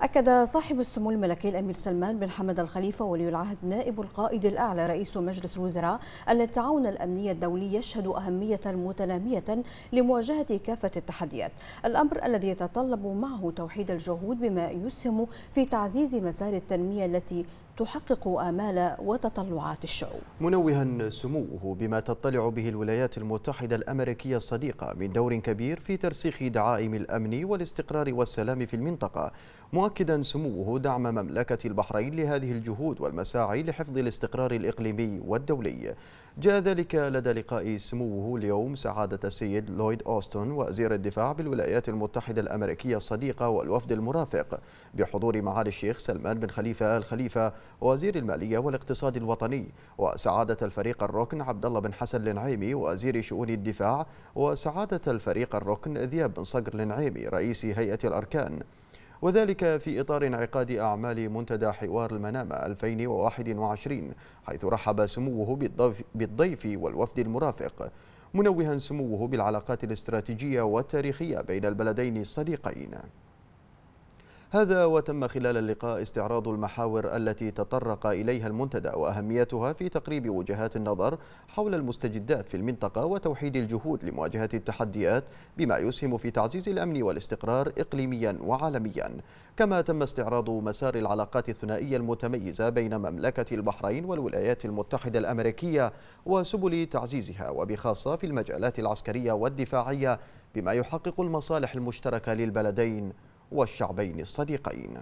أكد صاحب السمو الملكي الأمير سلمان بن حمد الخليفة ولي العهد نائب القائد الأعلى رئيس مجلس الوزراء أن التعاون الأمني الدولي يشهد أهمية متنامية لمواجهة كافة التحديات الأمر الذي يتطلب معه توحيد الجهود بما يسهم في تعزيز مسار التنمية التي تحقق آمال وتطلعات الشعوب منوها سموه بما تطلع به الولايات المتحدة الأمريكية الصديقة من دور كبير في ترسيخ دعائم الأمن والاستقرار والسلام في المنطقة مؤكدا سموه دعم مملكة البحرين لهذه الجهود والمساعي لحفظ الاستقرار الإقليمي والدولي جاء ذلك لدى لقاء سموه اليوم سعادة السيد لويد أوستون وزير الدفاع بالولايات المتحدة الأمريكية الصديقة والوفد المرافق بحضور معالي الشيخ سلمان بن خليفة الخليفة وزير المالية والاقتصاد الوطني وسعادة الفريق الركن عبد الله بن حسن لنعيمي وزير شؤون الدفاع وسعادة الفريق الركن ذياب بن صقر لنعيمي رئيس هيئة الأركان وذلك في إطار انعقاد أعمال منتدى حوار المنامة 2021 حيث رحب سموه بالضيف والوفد المرافق منوها سموه بالعلاقات الاستراتيجية والتاريخية بين البلدين الصديقين هذا وتم خلال اللقاء استعراض المحاور التي تطرق إليها المنتدى وأهميتها في تقريب وجهات النظر حول المستجدات في المنطقة وتوحيد الجهود لمواجهة التحديات بما يسهم في تعزيز الأمن والاستقرار إقليميا وعالميا كما تم استعراض مسار العلاقات الثنائية المتميزة بين مملكة البحرين والولايات المتحدة الأمريكية وسبل تعزيزها وبخاصة في المجالات العسكرية والدفاعية بما يحقق المصالح المشتركة للبلدين والشعبين الصديقين